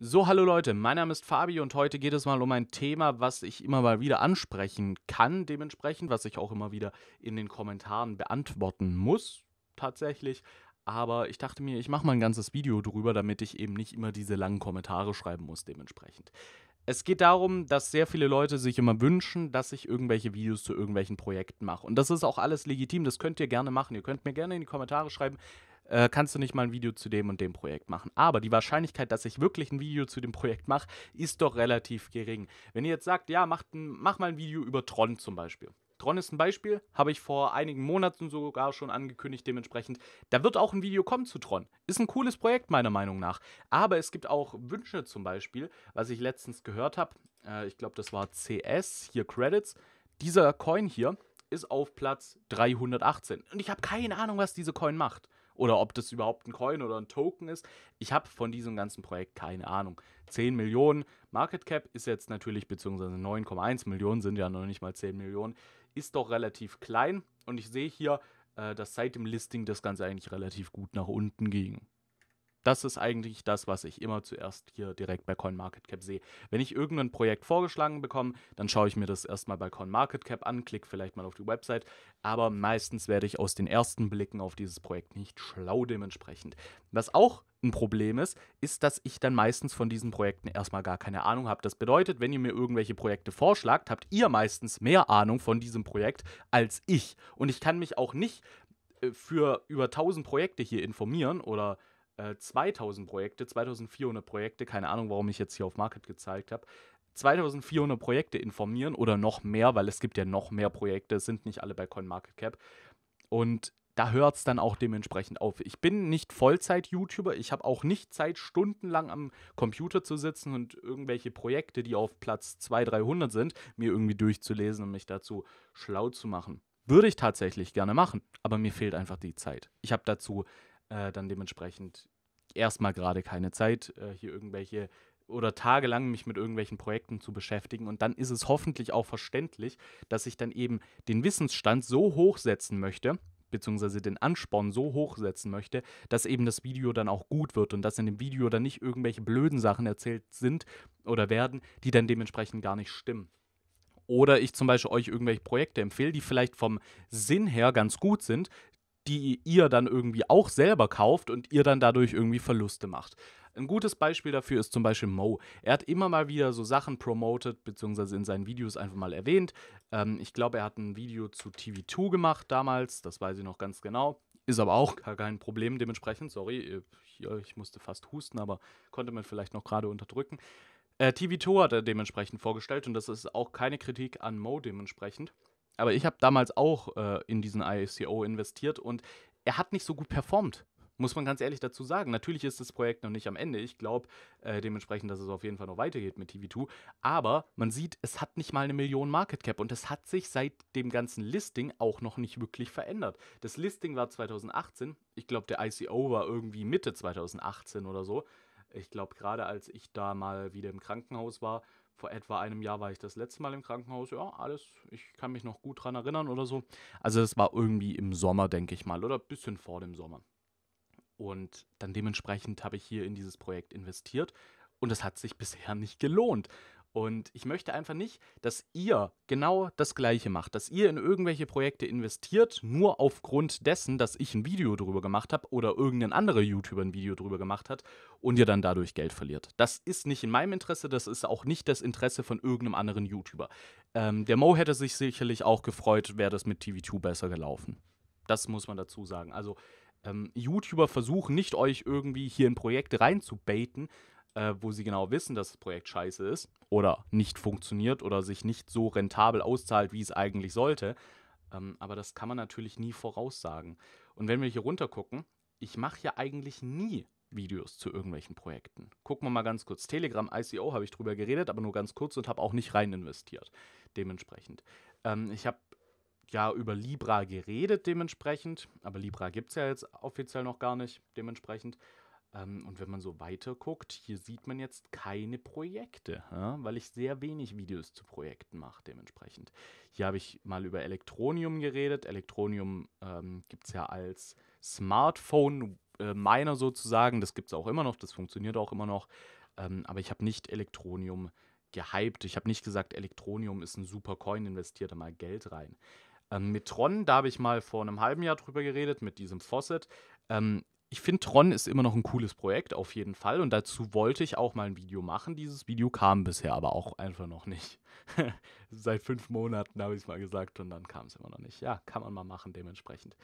So, hallo Leute, mein Name ist Fabi und heute geht es mal um ein Thema, was ich immer mal wieder ansprechen kann, dementsprechend, was ich auch immer wieder in den Kommentaren beantworten muss, tatsächlich. Aber ich dachte mir, ich mache mal ein ganzes Video drüber, damit ich eben nicht immer diese langen Kommentare schreiben muss, dementsprechend. Es geht darum, dass sehr viele Leute sich immer wünschen, dass ich irgendwelche Videos zu irgendwelchen Projekten mache. Und das ist auch alles legitim, das könnt ihr gerne machen. Ihr könnt mir gerne in die Kommentare schreiben, äh, kannst du nicht mal ein Video zu dem und dem Projekt machen. Aber die Wahrscheinlichkeit, dass ich wirklich ein Video zu dem Projekt mache, ist doch relativ gering. Wenn ihr jetzt sagt, ja, mach, mach mal ein Video über Tron zum Beispiel. Tron ist ein Beispiel, habe ich vor einigen Monaten sogar schon angekündigt, dementsprechend. Da wird auch ein Video kommen zu Tron. Ist ein cooles Projekt, meiner Meinung nach. Aber es gibt auch Wünsche zum Beispiel, was ich letztens gehört habe. Äh, ich glaube, das war CS, hier Credits. Dieser Coin hier ist auf Platz 318. Und ich habe keine Ahnung, was diese Coin macht oder ob das überhaupt ein Coin oder ein Token ist. Ich habe von diesem ganzen Projekt keine Ahnung. 10 Millionen Market Cap ist jetzt natürlich, beziehungsweise 9,1 Millionen sind ja noch nicht mal 10 Millionen, ist doch relativ klein und ich sehe hier, äh, dass seit dem Listing das Ganze eigentlich relativ gut nach unten ging. Das ist eigentlich das, was ich immer zuerst hier direkt bei CoinMarketCap sehe. Wenn ich irgendein Projekt vorgeschlagen bekomme, dann schaue ich mir das erstmal bei CoinMarketCap an, klicke vielleicht mal auf die Website, aber meistens werde ich aus den ersten Blicken auf dieses Projekt nicht schlau dementsprechend. Was auch ein Problem ist, ist, dass ich dann meistens von diesen Projekten erstmal gar keine Ahnung habe. Das bedeutet, wenn ihr mir irgendwelche Projekte vorschlagt, habt ihr meistens mehr Ahnung von diesem Projekt als ich. Und ich kann mich auch nicht äh, für über 1000 Projekte hier informieren oder 2000 äh, Projekte, 2400 Projekte, keine Ahnung, warum ich jetzt hier auf Market gezeigt habe, 2400 Projekte informieren oder noch mehr, weil es gibt ja noch mehr Projekte, sind nicht alle bei CoinMarketCap. Und da hört es dann auch dementsprechend auf. Ich bin nicht Vollzeit-YouTuber, ich habe auch nicht Zeit, stundenlang am Computer zu sitzen und irgendwelche Projekte, die auf Platz 200, 300 sind, mir irgendwie durchzulesen und mich dazu schlau zu machen. Würde ich tatsächlich gerne machen, aber mir fehlt einfach die Zeit. Ich habe dazu äh, dann dementsprechend erstmal gerade keine Zeit, äh, hier irgendwelche oder tagelang mich mit irgendwelchen Projekten zu beschäftigen. Und dann ist es hoffentlich auch verständlich, dass ich dann eben den Wissensstand so hoch setzen möchte, beziehungsweise den Ansporn so hoch setzen möchte, dass eben das Video dann auch gut wird und dass in dem Video dann nicht irgendwelche blöden Sachen erzählt sind oder werden, die dann dementsprechend gar nicht stimmen. Oder ich zum Beispiel euch irgendwelche Projekte empfehle, die vielleicht vom Sinn her ganz gut sind, die ihr dann irgendwie auch selber kauft und ihr dann dadurch irgendwie Verluste macht. Ein gutes Beispiel dafür ist zum Beispiel Mo. Er hat immer mal wieder so Sachen promoted, beziehungsweise in seinen Videos einfach mal erwähnt. Ähm, ich glaube, er hat ein Video zu TV2 gemacht damals, das weiß ich noch ganz genau. Ist aber auch gar kein Problem dementsprechend. Sorry, ich, äh, ich musste fast husten, aber konnte man vielleicht noch gerade unterdrücken. Äh, TV2 hat er dementsprechend vorgestellt und das ist auch keine Kritik an Mo dementsprechend aber ich habe damals auch äh, in diesen ICO investiert und er hat nicht so gut performt. Muss man ganz ehrlich dazu sagen. Natürlich ist das Projekt noch nicht am Ende. Ich glaube äh, dementsprechend, dass es auf jeden Fall noch weitergeht mit TV2. Aber man sieht, es hat nicht mal eine Million Market Cap und es hat sich seit dem ganzen Listing auch noch nicht wirklich verändert. Das Listing war 2018. Ich glaube, der ICO war irgendwie Mitte 2018 oder so. Ich glaube, gerade als ich da mal wieder im Krankenhaus war, vor etwa einem Jahr war ich das letzte Mal im Krankenhaus. Ja, alles, ich kann mich noch gut dran erinnern oder so. Also, das war irgendwie im Sommer, denke ich mal, oder ein bisschen vor dem Sommer. Und dann dementsprechend habe ich hier in dieses Projekt investiert und es hat sich bisher nicht gelohnt. Und ich möchte einfach nicht, dass ihr genau das Gleiche macht, dass ihr in irgendwelche Projekte investiert, nur aufgrund dessen, dass ich ein Video darüber gemacht habe oder irgendein anderer YouTuber ein Video darüber gemacht hat und ihr dann dadurch Geld verliert. Das ist nicht in meinem Interesse, das ist auch nicht das Interesse von irgendeinem anderen YouTuber. Ähm, der Mo hätte sich sicherlich auch gefreut, wäre das mit TV2 besser gelaufen. Das muss man dazu sagen. Also, ähm, YouTuber versuchen nicht, euch irgendwie hier in Projekte reinzubaiten, äh, wo sie genau wissen, dass das Projekt scheiße ist oder nicht funktioniert oder sich nicht so rentabel auszahlt, wie es eigentlich sollte. Ähm, aber das kann man natürlich nie voraussagen. Und wenn wir hier runter gucken, ich mache ja eigentlich nie Videos zu irgendwelchen Projekten. Gucken wir mal ganz kurz. Telegram ICO habe ich drüber geredet, aber nur ganz kurz und habe auch nicht rein investiert. Dementsprechend. Ähm, ich habe ja über Libra geredet, dementsprechend, aber Libra gibt es ja jetzt offiziell noch gar nicht, dementsprechend. Ähm, und wenn man so weiter guckt, hier sieht man jetzt keine Projekte, weil ich sehr wenig Videos zu Projekten mache dementsprechend. Hier habe ich mal über Elektronium geredet. Elektronium ähm, gibt es ja als Smartphone-Miner äh, sozusagen. Das gibt es auch immer noch, das funktioniert auch immer noch. Ähm, aber ich habe nicht Elektronium gehypt. Ich habe nicht gesagt, Elektronium ist ein super Coin, investiert da mal Geld rein. Ähm, mit Tron, da habe ich mal vor einem halben Jahr drüber geredet, mit diesem Fawcett. Ähm, ich finde, Tron ist immer noch ein cooles Projekt, auf jeden Fall. Und dazu wollte ich auch mal ein Video machen. Dieses Video kam bisher aber auch einfach noch nicht. Seit fünf Monaten habe ich es mal gesagt und dann kam es immer noch nicht. Ja, kann man mal machen dementsprechend.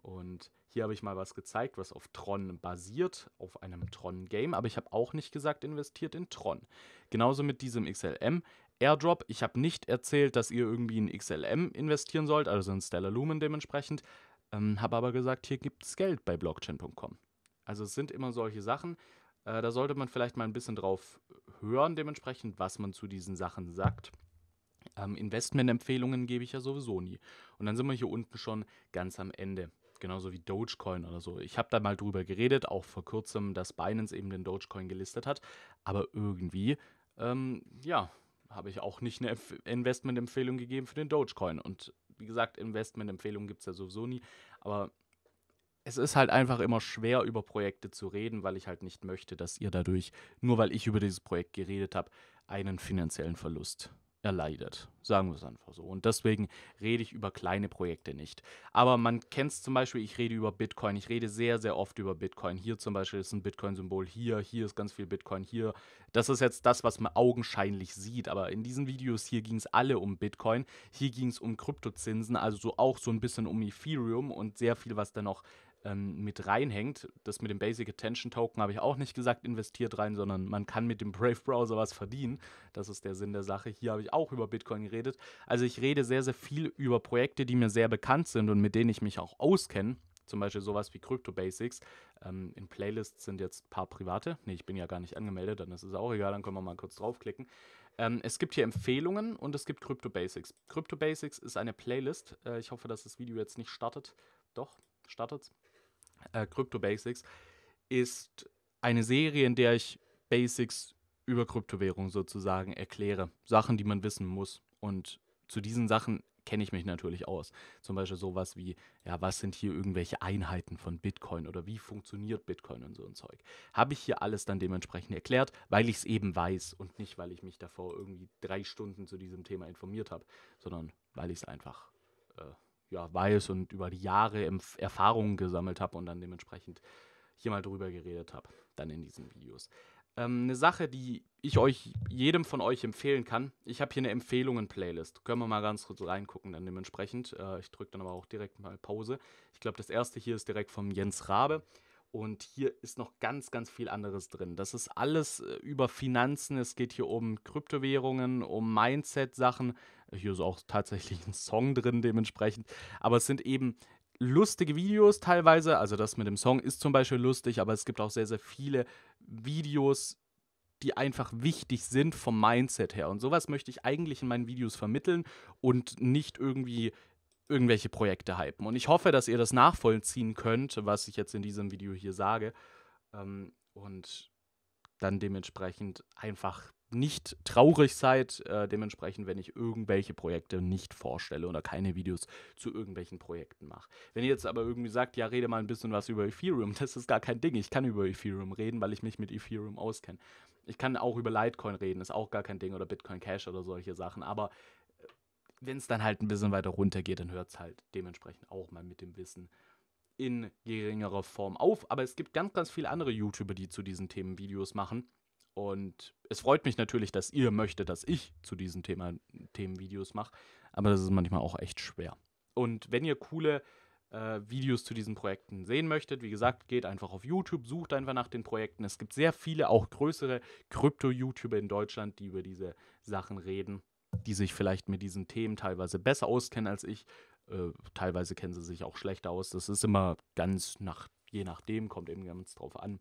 Und hier habe ich mal was gezeigt, was auf Tron basiert, auf einem Tron-Game. Aber ich habe auch nicht gesagt, investiert in Tron. Genauso mit diesem XLM. Airdrop, ich habe nicht erzählt, dass ihr irgendwie in XLM investieren sollt, also in Stellar Lumen dementsprechend. Ähm, habe aber gesagt, hier gibt es Geld bei blockchain.com. Also es sind immer solche Sachen. Äh, da sollte man vielleicht mal ein bisschen drauf hören, dementsprechend, was man zu diesen Sachen sagt. Ähm, Investmentempfehlungen gebe ich ja sowieso nie. Und dann sind wir hier unten schon ganz am Ende. Genauso wie Dogecoin oder so. Ich habe da mal drüber geredet, auch vor kurzem, dass Binance eben den Dogecoin gelistet hat. Aber irgendwie, ähm, ja, habe ich auch nicht eine Investmentempfehlung gegeben für den Dogecoin. Und wie gesagt, Investmentempfehlungen gibt es ja sowieso nie. Aber es ist halt einfach immer schwer, über Projekte zu reden, weil ich halt nicht möchte, dass ihr dadurch, nur weil ich über dieses Projekt geredet habe, einen finanziellen Verlust erleidet. Sagen wir es einfach so. Und deswegen rede ich über kleine Projekte nicht. Aber man kennt es zum Beispiel, ich rede über Bitcoin. Ich rede sehr, sehr oft über Bitcoin. Hier zum Beispiel ist ein Bitcoin-Symbol. Hier, hier ist ganz viel Bitcoin. Hier. Das ist jetzt das, was man augenscheinlich sieht. Aber in diesen Videos hier ging es alle um Bitcoin. Hier ging es um Kryptozinsen, also so auch so ein bisschen um Ethereum und sehr viel, was dann noch ähm, mit reinhängt. Das mit dem Basic Attention Token habe ich auch nicht gesagt, investiert rein, sondern man kann mit dem Brave Browser was verdienen. Das ist der Sinn der Sache. Hier habe ich auch über Bitcoin geredet. Also ich rede sehr, sehr viel über Projekte, die mir sehr bekannt sind und mit denen ich mich auch auskenne zum Beispiel sowas wie Crypto Basics. Ähm, in Playlists sind jetzt ein paar private. Ne, ich bin ja gar nicht angemeldet, dann ist es auch egal, dann können wir mal kurz draufklicken. Ähm, es gibt hier Empfehlungen und es gibt Crypto Basics. Crypto Basics ist eine Playlist. Äh, ich hoffe, dass das Video jetzt nicht startet. Doch, startet äh, Crypto Basics, ist eine Serie, in der ich Basics über Kryptowährungen sozusagen erkläre. Sachen, die man wissen muss. Und zu diesen Sachen kenne ich mich natürlich aus. Zum Beispiel sowas wie, ja, was sind hier irgendwelche Einheiten von Bitcoin oder wie funktioniert Bitcoin und so ein Zeug. Habe ich hier alles dann dementsprechend erklärt, weil ich es eben weiß und nicht, weil ich mich davor irgendwie drei Stunden zu diesem Thema informiert habe, sondern weil ich es einfach äh, ja, weiß und über die Jahre Erfahrungen gesammelt habe und dann dementsprechend hier mal drüber geredet habe, dann in diesen Videos. Ähm, eine Sache, die ich euch, jedem von euch empfehlen kann, ich habe hier eine Empfehlungen-Playlist. Können wir mal ganz kurz reingucken dann dementsprechend. Äh, ich drücke dann aber auch direkt mal Pause. Ich glaube, das erste hier ist direkt vom Jens Rabe. Und hier ist noch ganz, ganz viel anderes drin. Das ist alles äh, über Finanzen. Es geht hier um Kryptowährungen, um Mindset-Sachen, hier ist auch tatsächlich ein Song drin dementsprechend. Aber es sind eben lustige Videos teilweise. Also das mit dem Song ist zum Beispiel lustig, aber es gibt auch sehr, sehr viele Videos, die einfach wichtig sind vom Mindset her. Und sowas möchte ich eigentlich in meinen Videos vermitteln und nicht irgendwie irgendwelche Projekte hypen. Und ich hoffe, dass ihr das nachvollziehen könnt, was ich jetzt in diesem Video hier sage. Ähm, und dann dementsprechend einfach nicht traurig seid, äh, dementsprechend, wenn ich irgendwelche Projekte nicht vorstelle oder keine Videos zu irgendwelchen Projekten mache. Wenn ihr jetzt aber irgendwie sagt, ja, rede mal ein bisschen was über Ethereum, das ist gar kein Ding. Ich kann über Ethereum reden, weil ich mich mit Ethereum auskenne. Ich kann auch über Litecoin reden, ist auch gar kein Ding oder Bitcoin Cash oder solche Sachen. Aber äh, wenn es dann halt ein bisschen weiter runter geht, dann hört es halt dementsprechend auch mal mit dem Wissen in geringerer Form auf. Aber es gibt ganz, ganz viele andere YouTuber, die zu diesen Themen Videos machen. Und es freut mich natürlich, dass ihr möchtet, dass ich zu diesen Thema, Themen Videos mache. Aber das ist manchmal auch echt schwer. Und wenn ihr coole äh, Videos zu diesen Projekten sehen möchtet, wie gesagt, geht einfach auf YouTube, sucht einfach nach den Projekten. Es gibt sehr viele, auch größere Krypto-YouTuber in Deutschland, die über diese Sachen reden, die sich vielleicht mit diesen Themen teilweise besser auskennen als ich. Äh, teilweise kennen sie sich auch schlecht aus. Das ist immer ganz nach, je nachdem, kommt eben ganz drauf an.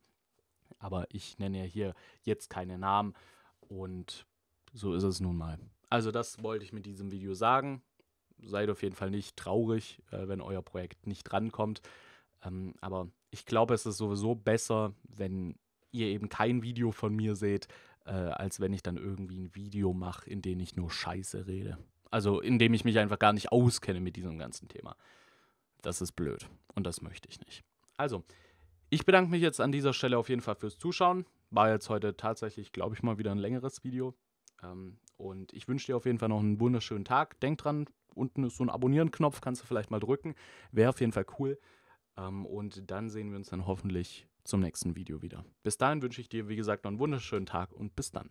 Aber ich nenne ja hier jetzt keine Namen und so ist es nun mal. Also das wollte ich mit diesem Video sagen. Seid auf jeden Fall nicht traurig, äh, wenn euer Projekt nicht rankommt. Ähm, aber ich glaube, es ist sowieso besser, wenn ihr eben kein Video von mir seht, äh, als wenn ich dann irgendwie ein Video mache, in dem ich nur Scheiße rede also indem ich mich einfach gar nicht auskenne mit diesem ganzen Thema. Das ist blöd und das möchte ich nicht. Also, ich bedanke mich jetzt an dieser Stelle auf jeden Fall fürs Zuschauen. War jetzt heute tatsächlich, glaube ich, mal wieder ein längeres Video. Ähm, und ich wünsche dir auf jeden Fall noch einen wunderschönen Tag. Denk dran, unten ist so ein Abonnieren-Knopf, kannst du vielleicht mal drücken. Wäre auf jeden Fall cool. Ähm, und dann sehen wir uns dann hoffentlich zum nächsten Video wieder. Bis dahin wünsche ich dir, wie gesagt, noch einen wunderschönen Tag und bis dann.